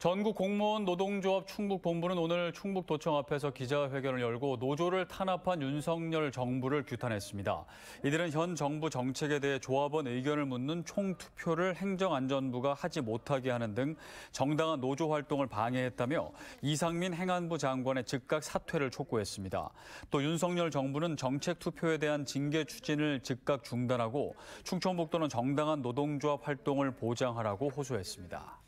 전국 공무원 노동조합 충북본부는 오늘 충북도청 앞에서 기자회견을 열고 노조를 탄압한 윤석열 정부를 규탄했습니다. 이들은 현 정부 정책에 대해 조합원 의견을 묻는 총투표를 행정안전부가 하지 못하게 하는 등 정당한 노조 활동을 방해했다며 이상민 행안부 장관의 즉각 사퇴를 촉구했습니다. 또 윤석열 정부는 정책 투표에 대한 징계 추진을 즉각 중단하고 충청북도는 정당한 노동조합 활동을 보장하라고 호소했습니다.